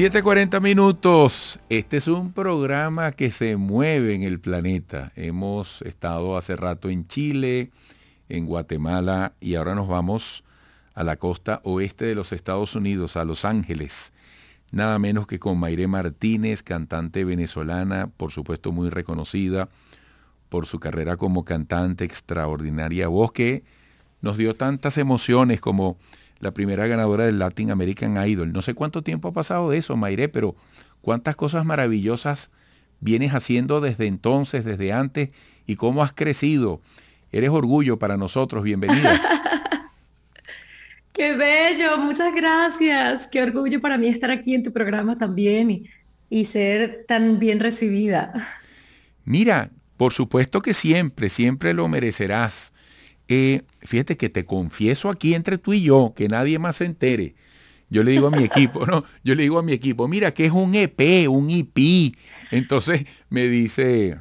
7.40 minutos. Este es un programa que se mueve en el planeta. Hemos estado hace rato en Chile, en Guatemala y ahora nos vamos a la costa oeste de los Estados Unidos, a Los Ángeles. Nada menos que con Mayre Martínez, cantante venezolana, por supuesto muy reconocida por su carrera como cantante, extraordinaria voz que nos dio tantas emociones como la primera ganadora del Latin American Idol. No sé cuánto tiempo ha pasado de eso, Mayre, pero cuántas cosas maravillosas vienes haciendo desde entonces, desde antes, y cómo has crecido. Eres orgullo para nosotros, bienvenida. Qué bello, muchas gracias. Qué orgullo para mí estar aquí en tu programa también y, y, ser tan bien recibida. Mira, por supuesto que siempre, siempre lo merecerás fíjate que te confieso aquí entre tú y yo, que nadie más se entere. Yo le digo a mi equipo, no, yo le digo a mi equipo, mira que es un EP, un IP. Entonces me dice,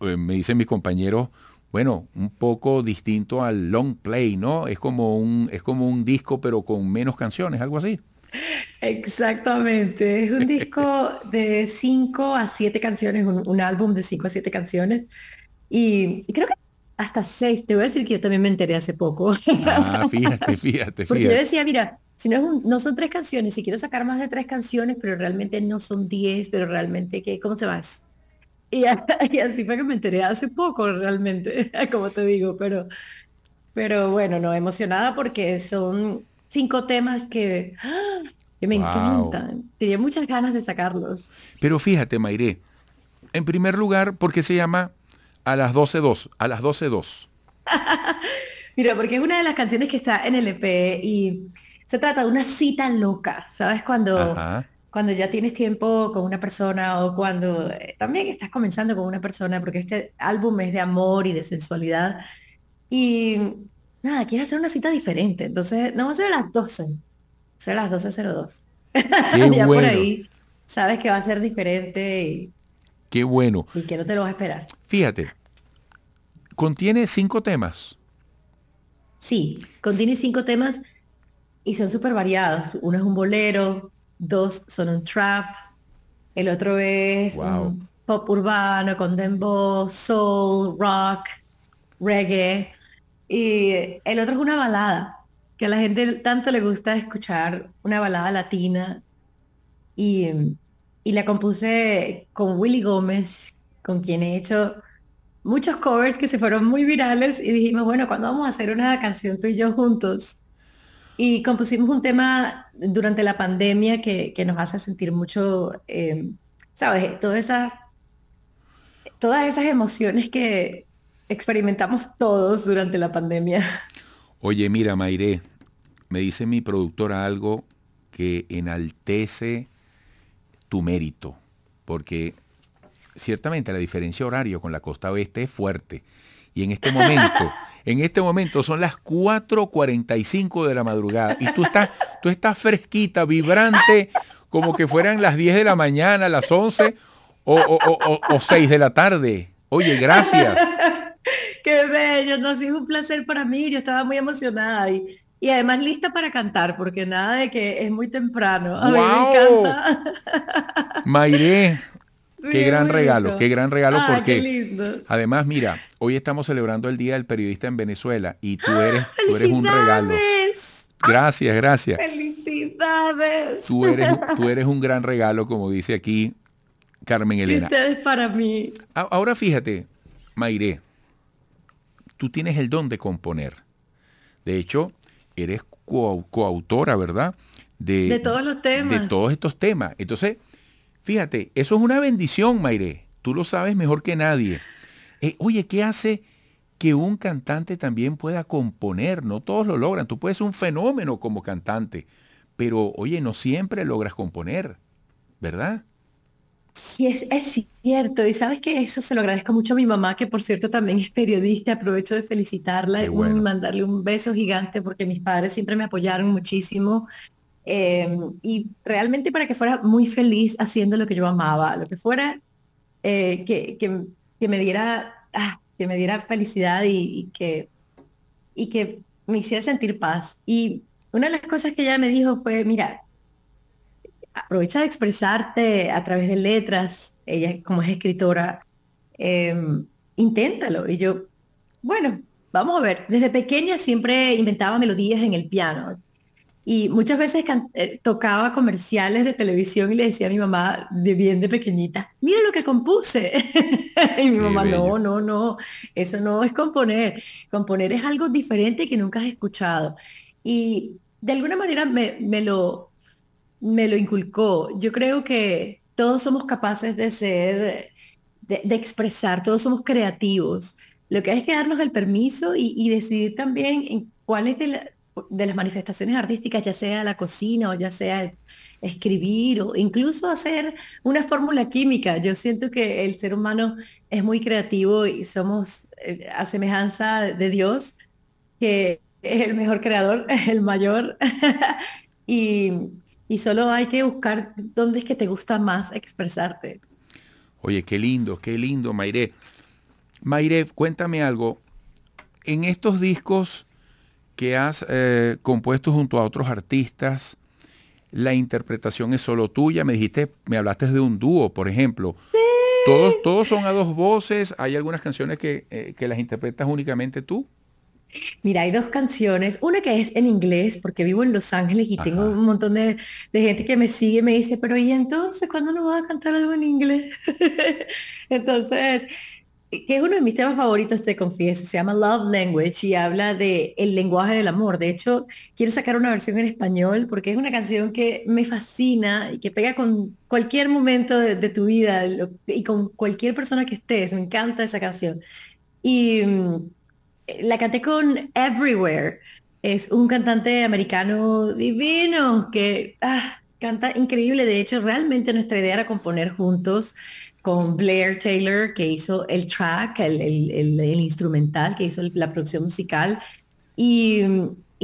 eh, me dicen mis compañeros, bueno, un poco distinto al long play, ¿no? Es como un, es como un disco, pero con menos canciones, algo así. Exactamente, es un disco de cinco a siete canciones, un, álbum de cinco a siete canciones. y creo que hasta seis. Te voy a decir que yo también me enteré hace poco. Ah, fíjate, fíjate, Porque yo decía, mira, si no, es no son tres canciones, si quiero sacar más de tres canciones, pero realmente no son diez, pero realmente, ¿qué? ¿cómo se va Y, así fue que me enteré hace poco realmente, como te digo, pero, pero bueno, no, emocionada porque son cinco temas que, me encantan. Tenía muchas ganas de sacarlos. Pero fíjate, Mayre, en primer lugar, porque se llama a las 12.2, a las 12.2. Mira, porque es una de las canciones que está en el EP y se trata de una cita loca, ¿sabes? Cuando, cuando ya tienes tiempo con una persona o cuando eh, también estás comenzando con una persona, porque este álbum es de amor y de sensualidad. Y nada, quieres hacer una cita diferente. Entonces, no va a ser a las 12, va a ser a las 12.02. ya por ahí sabes que va a ser diferente y Qué bueno. Y que no te lo vas a esperar. Fíjate, contiene cinco temas. Sí, contiene cinco temas y son súper variados. Uno es un bolero, dos son un trap, el otro es un pop urbano con dembow, soul, rock, reggae. Y el otro es una balada, que a la gente tanto le gusta escuchar una balada latina. Y y la compuse con Willy Gómez, con quien he hecho muchos covers que se fueron muy virales y dijimos, bueno, ¿cuándo vamos a hacer una canción tú y yo juntos? Y compusimos un tema durante la pandemia que, que nos hace sentir mucho, eh, ¿sabes? Todas esas, todas esas emociones que experimentamos todos durante la pandemia. Oye, mira, Mairé, me dice mi productora algo que enaltece tu mérito, porque ciertamente la diferencia horario con la costa oeste es fuerte. Y en este momento, en este momento son las 4.45 de la madrugada y tú estás, tú estás fresquita, vibrante, como que fueran las 10 de la mañana, las 11 o, 6 de la tarde. Oye, gracias. Qué bello, no, ha sido un placer para mí, yo estaba muy emocionada y y además lista para cantar, porque nada de que es muy temprano. A mí me encanta. Mairé, qué gran regalo, qué gran regalo porque además, mira, hoy estamos celebrando el Día del Periodista en Venezuela y tú eres, tú eres un regalo. Gracias, gracias. Felicidades. Tú eres, un gran regalo, como dice aquí Carmen Elena. Ustedes para mí. Ahora fíjate, Mairé, tú tienes el don de componer. De hecho, eres coautora, ¿verdad? De, todos los temas. De todos estos temas. Entonces, fíjate, eso es una bendición, Maire. Tú lo sabes mejor que nadie. Eh, oye, ¿qué hace que un cantante también pueda componer? No todos lo logran. Tú puedes ser un fenómeno como cantante, pero oye, no siempre logras componer, ¿verdad? Sí, es, es cierto. Y sabes que eso se lo agradezco mucho a mi mamá, que por cierto también es periodista. Aprovecho de felicitarla y mandarle un beso gigante porque mis padres siempre me apoyaron muchísimo. Em, y realmente para que fuera muy feliz haciendo lo que yo amaba, lo que fuera, eh, que, que, me diera, ah, que me diera felicidad y, y, que, y que me hiciera sentir paz. Y una de las cosas que ella me dijo fue, mira, aprovecha de expresarte a través de letras, ella como es escritora, em, inténtalo. Y yo, bueno, vamos a ver, desde pequeña siempre inventaba melodías en el piano. Y muchas veces eh, tocaba comerciales de televisión y le decía a mi mamá, de bien de pequeñita, mira lo que compuse. y mi mamá, no, no, no, eso no es componer. Componer es algo diferente que nunca has escuchado. Y de alguna manera me, me lo me lo inculcó. Yo creo que todos somos capaces de ser, de, expresar, todos somos creativos. Lo que hay es que darnos el permiso y, decidir también en cuáles de, las manifestaciones artísticas, ya sea la cocina o ya sea escribir o incluso hacer una fórmula química. Yo siento que el ser humano es muy creativo y somos eh, a semejanza de Dios, que es el mejor creador, el mayor. y y solo hay que buscar dónde es que te gusta más expresarte. Oye, qué lindo, qué lindo, Maire. Mayre, cuéntame algo. En estos discos que has eh, compuesto junto a otros artistas, la interpretación es solo tuya. Me dijiste, me hablaste de un dúo, por ejemplo. Todos, todos son a dos voces. Hay algunas canciones que, eh, que las interpretas únicamente tú. Mira, hay dos canciones. Una que es en inglés, porque vivo en Los Ángeles y tengo un montón de, gente que me sigue y me dice, pero ¿y entonces cuándo no vas a cantar algo en inglés? entonces, que es uno de mis temas favoritos, te confieso, se llama Love Language y habla de el lenguaje del amor. De hecho, quiero sacar una versión en español porque es una canción que me fascina y que pega con cualquier momento de, tu vida y con cualquier persona que estés. Me encanta esa canción. Y mm, la canté con Everywhere. Es un cantante americano divino que ah, canta increíble. De hecho, realmente nuestra idea era componer juntos con Blair Taylor, que hizo el track, el, instrumental, que hizo la producción musical. Y,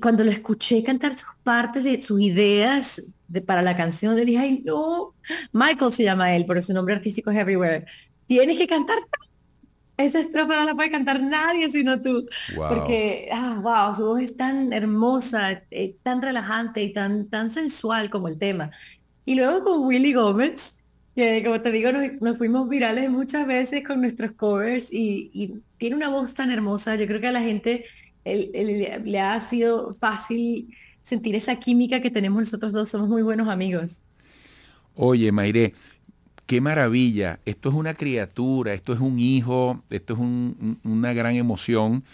cuando lo escuché cantar sus partes, de sus ideas de, para la canción, le dije, ay, no, Michael se llama él, por su nombre artístico es Everywhere. Tienes que cantar esa estrofa no la puede cantar nadie sino tú. Porque, ah, wow, su voz es tan hermosa, eh, tan relajante y tan, tan sensual como el tema. Y luego con Willy Gómez, que como te digo, nos, fuimos virales muchas veces con nuestros covers y, tiene una voz tan hermosa. Yo creo que a la gente le ha sido fácil sentir esa química que tenemos nosotros dos, somos muy buenos amigos. Oye, Maire, qué maravilla, esto es una criatura, esto es un hijo, esto es una gran emoción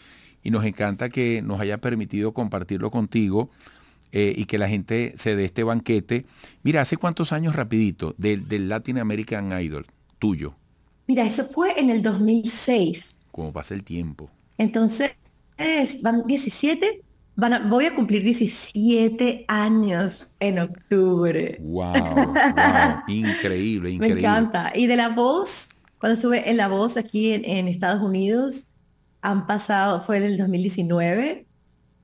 y nos encanta que nos haya permitido compartirlo contigo eh, y que la gente se dé este banquete. Mira, ¿hace cuántos años rapidito del, Latin American Idol tuyo? Mira, eso fue en el 2006. Como pasa el tiempo. Entonces, van 17, voy a cumplir 17 años en octubre. Wow, increíble, increíble. Me encanta. Y de la voz, cuando estuve en la voz aquí en, Estados Unidos, han pasado, fue en el 2019,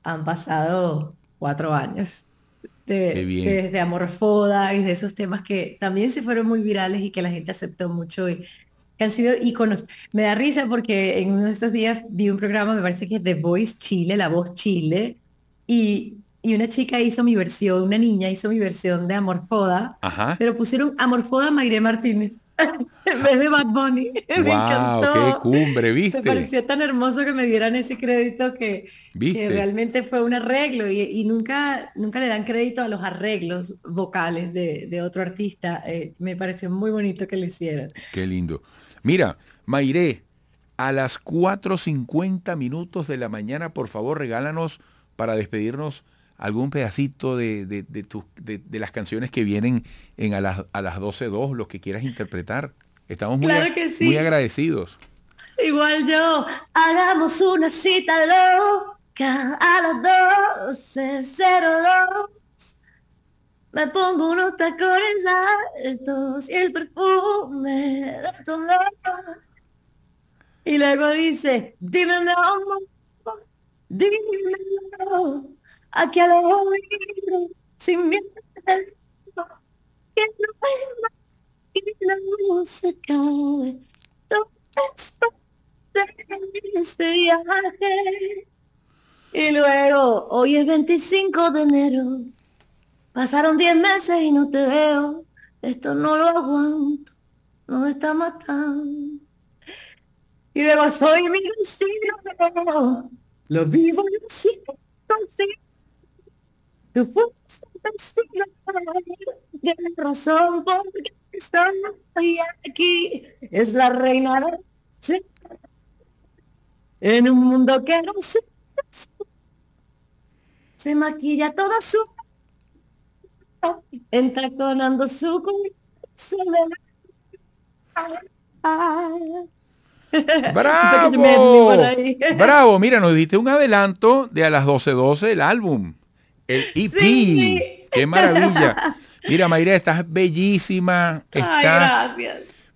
han pasado cuatro años. De, de, de, Amorfoda y de esos temas que también se fueron muy virales y que la gente aceptó mucho y que han sido iconos. Me da risa porque en uno de estos días vi un programa, me parece que es The Voice Chile, La Voz Chile, y, una chica hizo mi versión, una niña hizo mi versión de Amorfoda, pero pusieron Amorfoda Mayre Martínez. en vez de Bad Bunny. me encantó. qué cumbre, ¿viste? Me pareció tan hermoso que me dieran ese crédito que, realmente fue un arreglo y, nunca, nunca le dan crédito a los arreglos vocales de, otro artista. Eh, me pareció muy bonito que le hicieran. Qué lindo. Mira, Mairé, a las 4.50 minutos de la mañana, por favor, regálanos para despedirnos algún pedacito de, de, de, las canciones que vienen en a las, a las los que quieras interpretar. Estamos muy, agradecidos. Igual yo, hagamos una cita loca a las 12.02. Me pongo unos tacones altos y el perfume de tu Y luego dice, dime no Dímelo, aquí al oído, sin miedo, que no venga y no se cae Todo esto de este viaje. Y luego, hoy es 25 de enero, pasaron 10 meses y no te veo, esto no lo aguanto, me está matando. Y luego soy mi vecino, lo vivo sí, entonces, tu fuerza vacila de la razón porque estoy aquí. Es la reina de sí. en un mundo que no se, se maquilla toda su entaconando su corazón. ¡Bravo! ¡Bravo! Mira, nos diste un adelanto de a las 12.12 .12 el álbum, el EP. ¡Qué maravilla! Mira, Mayra, estás bellísima. Estás,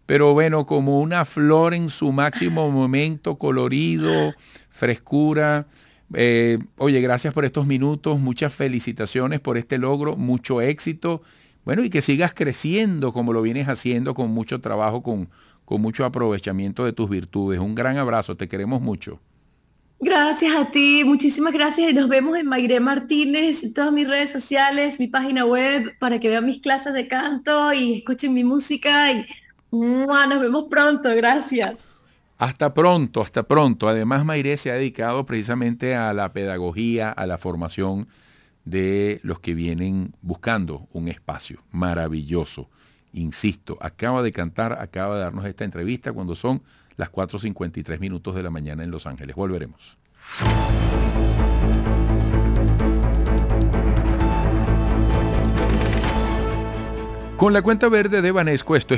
pero bueno, como una flor en su máximo momento, colorido, frescura. Eh, oye, gracias por estos minutos, muchas felicitaciones por este logro, mucho éxito. Bueno, y que sigas creciendo como lo vienes haciendo con mucho trabajo, con, con mucho aprovechamiento de tus virtudes. Un gran abrazo, te queremos mucho. Gracias a ti, muchísimas gracias y nos vemos en Mayre Martínez, en todas mis redes sociales, mi página web para que vean mis clases de canto y escuchen mi música y nos vemos pronto, gracias. Hasta pronto, hasta pronto. Además Mayre se ha dedicado precisamente a la pedagogía, a la formación de los que vienen buscando un espacio maravilloso. Insisto, acaba de cantar, acaba de darnos esta entrevista cuando son las 4.53 minutos de la mañana en Los Ángeles. Volveremos. Con la cuenta verde de Banesco, esto es